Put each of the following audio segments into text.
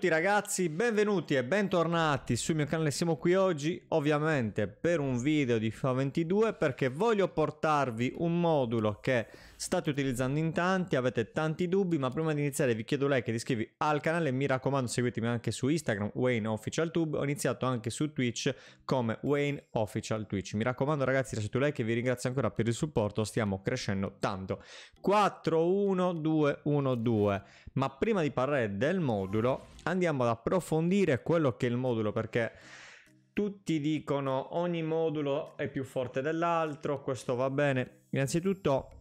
tutti ragazzi, benvenuti e bentornati sul mio canale, siamo qui oggi ovviamente per un video di FA22 perché voglio portarvi un modulo che state utilizzando in tanti, avete tanti dubbi, ma prima di iniziare vi chiedo like e di iscrivervi al canale, mi raccomando seguitemi anche su Instagram Wayne Official Tube, ho iniziato anche su Twitch come Wayne Official Twitch. Mi raccomando ragazzi lasciate un like e vi ringrazio ancora per il supporto, stiamo crescendo tanto. 4-1-2-1-2, ma prima di parlare del modulo andiamo ad approfondire quello che è il modulo perché tutti dicono ogni modulo è più forte dell'altro, questo va bene. Innanzitutto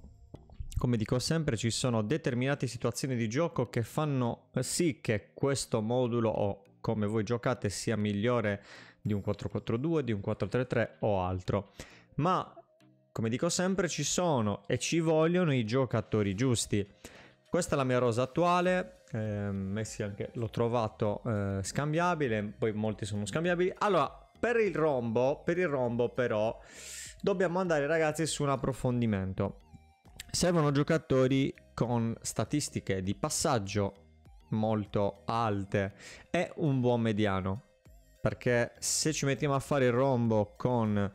come dico sempre, ci sono determinate situazioni di gioco che fanno sì che questo modulo o come voi giocate sia migliore di un 442, di un 433 o altro. Ma come dico sempre, ci sono e ci vogliono i giocatori giusti. Questa è la mia rosa attuale, eh, Messi anche l'ho trovato eh, scambiabile, poi molti sono scambiabili. Allora, per il rombo, per il rombo però, dobbiamo andare ragazzi su un approfondimento servono giocatori con statistiche di passaggio molto alte e un buon mediano. Perché se ci mettiamo a fare il rombo con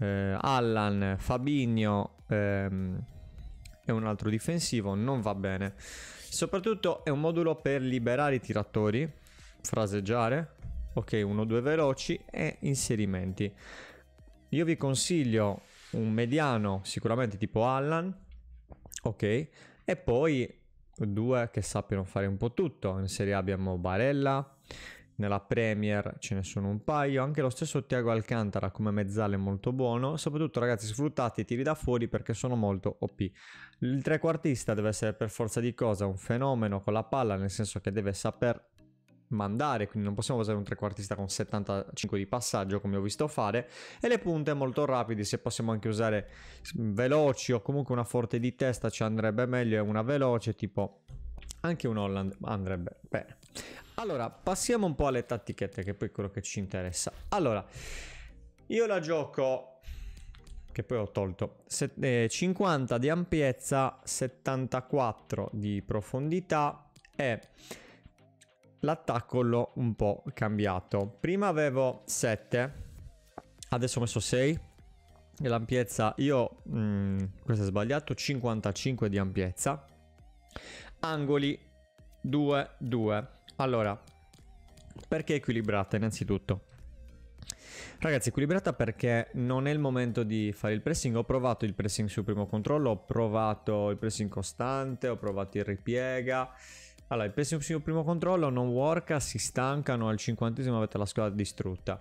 eh, Allan, Fabinho ehm, e un altro difensivo, non va bene. Soprattutto è un modulo per liberare i tiratori, fraseggiare, ok, 1 due veloci e inserimenti. Io vi consiglio un mediano sicuramente tipo Allan, Ok, e poi due che sappiano fare un po' tutto. In Serie A abbiamo Barella, nella Premier ce ne sono un paio, anche lo stesso Tiago Alcantara come mezzale molto buono, soprattutto ragazzi sfruttate i tiri da fuori perché sono molto OP. Il trequartista deve essere per forza di cosa un fenomeno con la palla, nel senso che deve saper mandare, quindi non possiamo usare un trequartista con 75 di passaggio come ho visto fare e le punte molto rapide, se possiamo anche usare mm, veloci o comunque una forte di testa ci andrebbe meglio e una veloce tipo anche un Holland andrebbe bene. Allora, passiamo un po' alle tattichette che poi quello che ci interessa. Allora, io la gioco che poi ho tolto 50 eh, di ampiezza, 74 di profondità e l'attacco l'ho un po' cambiato. Prima avevo 7, adesso ho messo 6. E l'ampiezza, io, mh, mm, questo è sbagliato, 55 di ampiezza. Angoli 2, 2. Allora, perché equilibrata innanzitutto? Ragazzi, equilibrata perché non è il momento di fare il pressing. Ho provato il pressing sul primo controllo, ho provato il pressing costante, ho provato il ripiega. Allora, il pessimo primo controllo non worka, si stancano, al cinquantesimo avete la squadra distrutta.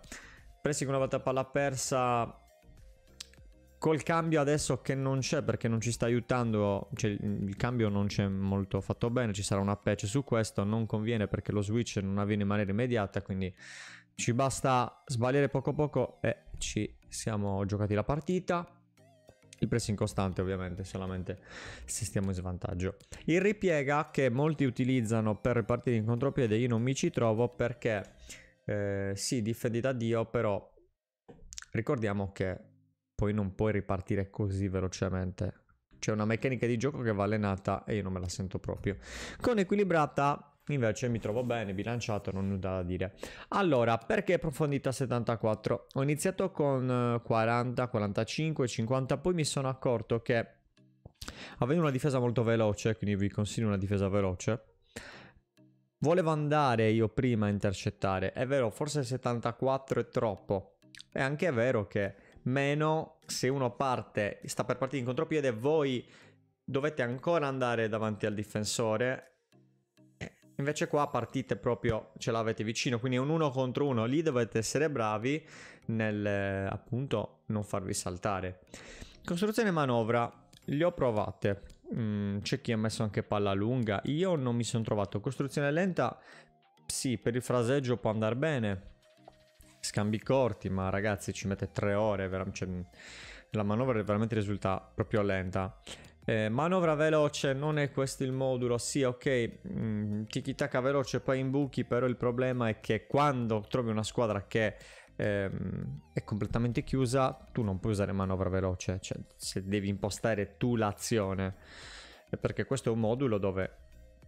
Pressing una volta palla persa col cambio adesso che non c'è perché non ci sta aiutando, cioè il cambio non c'è molto fatto bene, ci sarà una patch su questo, non conviene perché lo switch non avviene in maniera immediata, quindi ci basta sbagliare poco poco e ci siamo giocati la partita. Il pressing costante ovviamente solamente se stiamo in svantaggio. Il ripiega che molti utilizzano per partire in contropiede io non mi ci trovo perché eh, sì difendi da Dio però ricordiamo che poi non puoi ripartire così velocemente. C'è una meccanica di gioco che va allenata e io non me la sento proprio. Con equilibrata invece mi trovo bene, bilanciato, non ho nulla da dire. Allora, perché profondità 74? Ho iniziato con 40, 45, 50, poi mi sono accorto che avendo una difesa molto veloce, quindi vi consiglio una difesa veloce, volevo andare io prima a intercettare. È vero, forse 74 è troppo. È anche vero che meno se uno parte, sta per partire in contropiede, voi dovete ancora andare davanti al difensore Invece qua partite proprio, ce l'avete vicino, quindi è un uno contro uno. Lì dovete essere bravi nel, eh, appunto, non farvi saltare. Costruzione manovra, le ho provate. Mm, c'è chi ha messo anche palla lunga. Io non mi sono trovato. Costruzione lenta, sì, per il fraseggio può andare bene. Scambi corti, ma ragazzi ci mette tre ore, cioè, la manovra veramente risulta proprio lenta. Eh, manovra veloce, non è questo il modulo, sì ok, mm, tiki taka veloce poi in buchi, però il problema è che quando trovi una squadra che ehm, è completamente chiusa, tu non puoi usare manovra veloce, cioè se devi impostare tu l'azione, perché questo è un modulo dove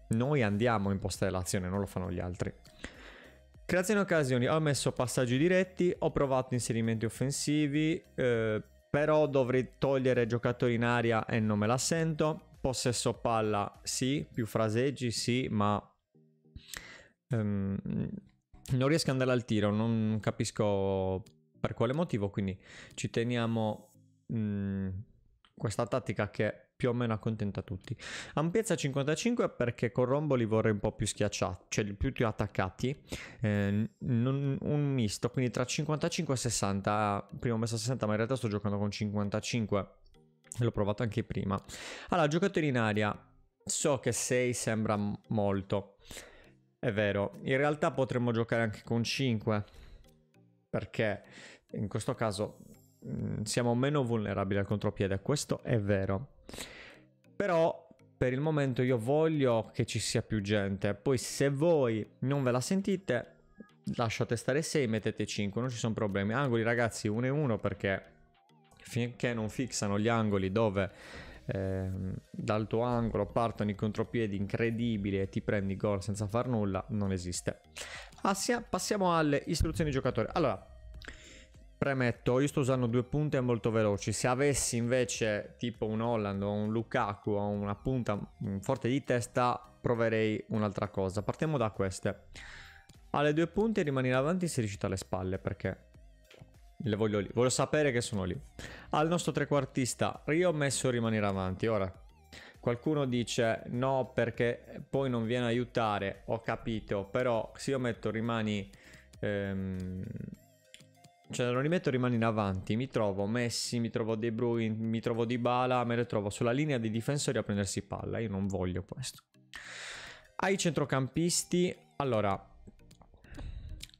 noi andiamo a impostare l'azione, non lo fanno gli altri. Creazione occasioni, ho messo passaggi diretti, ho provato inserimenti offensivi, eh, però dovrei togliere giocatori in aria e non me la sento. Possesso palla sì, più fraseggi sì, ma um, non riesco ad andare al tiro, non capisco per quale motivo, quindi ci teniamo mh, mm, questa tattica che più o meno accontenta tutti. Ampiezza 55 perché con rombo li vorrei un po' più schiacciati, cioè più, più attaccati, eh, non, un misto, quindi tra 55 e 60, ah, prima ho messo 60 ma in realtà sto giocando con 55, l'ho provato anche prima. Allora, giocatori in aria, so che 6 sembra molto, è vero, in realtà potremmo giocare anche con 5, perché in questo caso mm, siamo meno vulnerabili al contropiede, questo è vero. Però per il momento io voglio che ci sia più gente. Poi se voi non ve la sentite, lasciate stare 6, mettete 5, non ci sono problemi. Angoli ragazzi 1 e 1 perché finché non fissano gli angoli dove eh, dal tuo angolo partono i contropiedi incredibili e ti prendi gol senza far nulla, non esiste. Passia, passiamo alle istruzioni giocatori Allora, Premetto, io sto usando due punte molto veloci. Se avessi invece tipo un Holland o un Lukaku o una punta mm, forte di testa, proverei un'altra cosa. Partiamo da queste. Alle due punte rimanere avanti se riuscite alle spalle perché le voglio lì. Voglio sapere che sono lì. Al nostro trequartista, io ho messo rimanere avanti. Ora, qualcuno dice no perché poi non viene a aiutare. Ho capito, però se io metto rimani... Ehm, cioè lo rimetto rimane in avanti, mi trovo Messi, mi trovo De Bruyne, mi trovo Dybala, me lo trovo sulla linea dei difensori a prendersi palla, io non voglio questo. Ai centrocampisti, allora,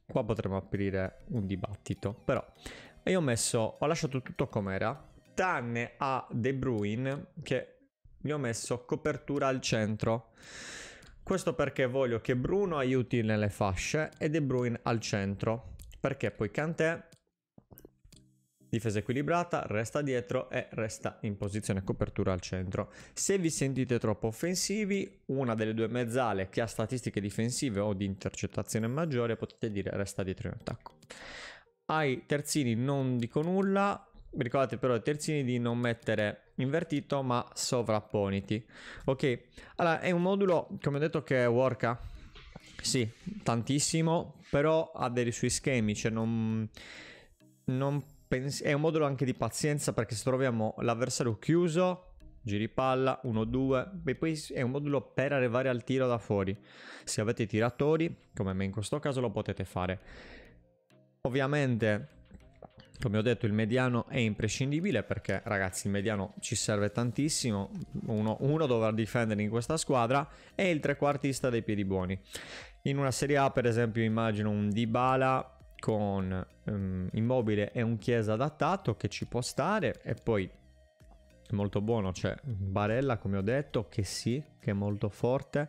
qua potremmo aprire un dibattito, però io ho messo, ho lasciato tutto com'era, tranne a De Bruyne che mi ho messo copertura al centro. Questo perché voglio che Bruno aiuti nelle fasce e De Bruyne al centro. Perché poi Kanté Difesa equilibrata, resta dietro e resta in posizione copertura al centro. Se vi sentite troppo offensivi, una delle due mezzale che ha statistiche difensive o di intercettazione maggiore potete dire resta dietro in attacco. Ai terzini non dico nulla, ricordate però ai terzini di non mettere invertito ma sovrapponiti. Ok, allora è un modulo come ho detto che worka sì, tantissimo, però ha dei suoi schemi, cioè non, non è un modulo anche di pazienza perché se troviamo l'avversario chiuso, giri palla, 1-2, e poi è un modulo per arrivare al tiro da fuori. Se avete tiratori, come me in questo caso, lo potete fare. Ovviamente, come ho detto, il mediano è imprescindibile perché, ragazzi, il mediano ci serve tantissimo. Uno, uno dovrà difendere in questa squadra e il trequartista dei piedi buoni. In una Serie A, per esempio, immagino un Dybala con um, immobile e un chiesa adattato che ci può stare e poi molto buono c'è Barella come ho detto che sì che è molto forte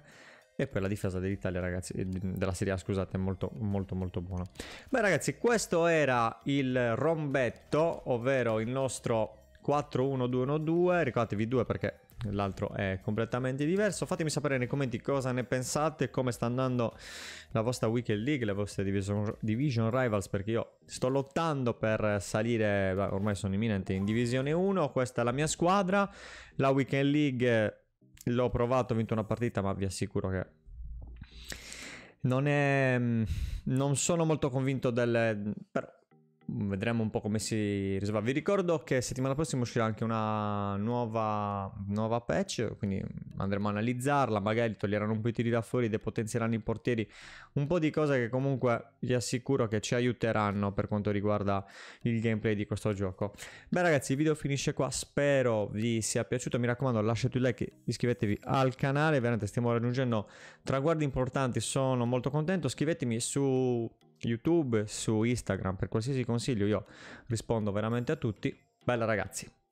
e poi la difesa dell'Italia ragazzi eh, della Serie A scusate è molto molto molto buona beh ragazzi questo era il rombetto ovvero il nostro 4-1-2-1-2 ricordatevi 2 perché l'altro è completamente diverso. Fatemi sapere nei commenti cosa ne pensate, come sta andando la vostra Weekend League, le vostre division, division Rivals, perché io sto lottando per salire, ormai sono imminente in Divisione 1, questa è la mia squadra, la Weekend League l'ho provato, ho vinto una partita, ma vi assicuro che non, è, mm, non sono molto convinto del... Però vedremo un po' come si risolva. Vi ricordo che settimana prossima uscirà anche una nuova, nuova patch, quindi andremo a analizzarla, magari toglieranno un po' i tiri da fuori, depotenzieranno i portieri, un po' di cose che comunque vi assicuro che ci aiuteranno per quanto riguarda il gameplay di questo gioco. Beh ragazzi, il video finisce qua, spero vi sia piaciuto, mi raccomando lasciate un like, iscrivetevi al canale, veramente stiamo raggiungendo traguardi importanti, sono molto contento, scrivetemi su YouTube, su Instagram, per qualsiasi consiglio io rispondo veramente a tutti. Bella ragazzi!